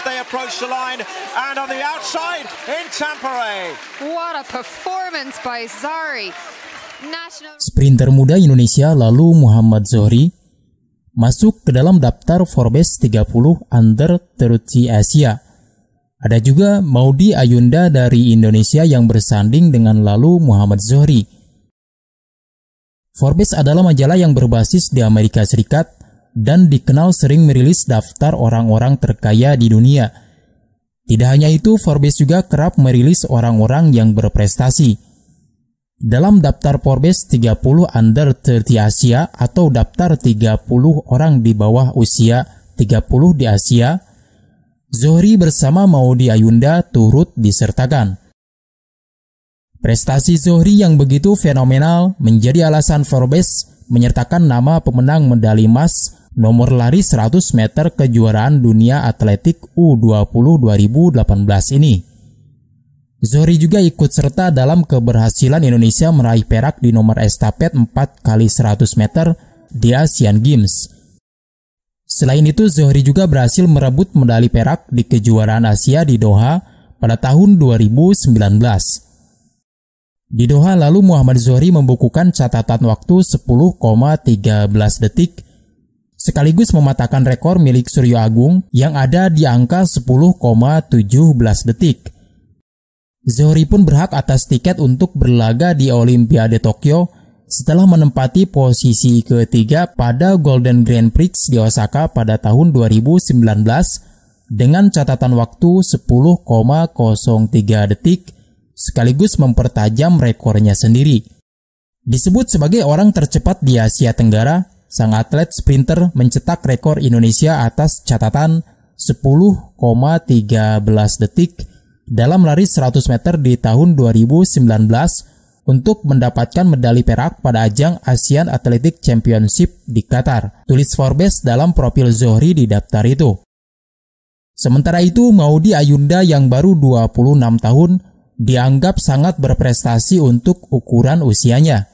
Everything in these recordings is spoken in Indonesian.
They approach the line and on the outside in Tampere. What a performance by Zari. National... Sprinter muda Indonesia lalu Muhammad Zohri masuk ke dalam daftar Forbes 30 Under 30 Asia. Ada juga Maudi Ayunda dari Indonesia yang bersanding dengan lalu Muhammad Zohri. Forbes adalah majalah yang berbasis di Amerika Serikat dan dikenal sering merilis daftar orang-orang terkaya di dunia. Tidak hanya itu, Forbes juga kerap merilis orang-orang yang berprestasi. Dalam daftar Forbes 30 Under 30 Asia atau daftar 30 orang di bawah usia 30 di Asia, Zohri bersama Maudi Ayunda turut disertakan. Prestasi Zohri yang begitu fenomenal menjadi alasan Forbes menyertakan nama pemenang medali emas nomor lari 100 meter kejuaraan dunia atletik U20 2018 ini. Zohri juga ikut serta dalam keberhasilan Indonesia meraih perak di nomor estafet 4 kali 100 meter di Asian Games. Selain itu, Zohri juga berhasil merebut medali perak di kejuaraan Asia di Doha pada tahun 2019. Di Doha lalu Muhammad Zohri membukukan catatan waktu 10,13 detik sekaligus mematahkan rekor milik Suryo Agung yang ada di angka 10,17 detik. Zohri pun berhak atas tiket untuk berlaga di Olimpiade Tokyo setelah menempati posisi ketiga pada Golden Grand Prix di Osaka pada tahun 2019 dengan catatan waktu 10,03 detik sekaligus mempertajam rekornya sendiri. Disebut sebagai orang tercepat di Asia Tenggara, sang atlet sprinter mencetak rekor Indonesia atas catatan 10,13 detik dalam lari 100 meter di tahun 2019 untuk mendapatkan medali perak pada ajang Asian Athletic Championship di Qatar. Tulis Forbes dalam profil Zohri di daftar itu. Sementara itu, Maudi Ayunda yang baru 26 tahun dianggap sangat berprestasi untuk ukuran usianya.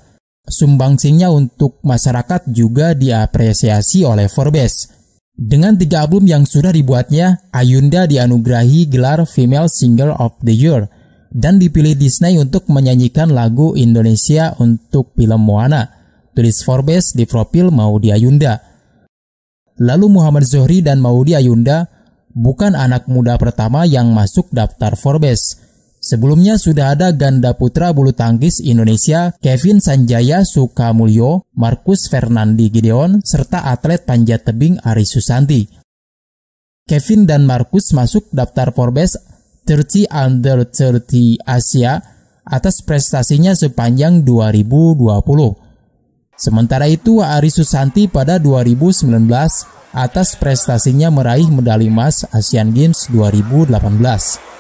Sumbangsihnya untuk masyarakat juga diapresiasi oleh Forbes. Dengan tiga album yang sudah dibuatnya, Ayunda dianugerahi gelar Female Singer of the Year dan dipilih Disney untuk menyanyikan lagu Indonesia untuk film Moana. Tulis Forbes di profil Maudi Ayunda. Lalu Muhammad Zohri dan Maudi Ayunda bukan anak muda pertama yang masuk daftar Forbes. Sebelumnya sudah ada ganda putra bulu tangkis Indonesia Kevin Sanjaya Sukamulyo, Markus Fernandi Gideon, serta atlet panjat tebing Ari Susanti. Kevin dan Markus masuk daftar Forbes 30 Under 30 Asia atas prestasinya sepanjang 2020. Sementara itu Ari Susanti pada 2019 atas prestasinya meraih medali emas Asian Games 2018.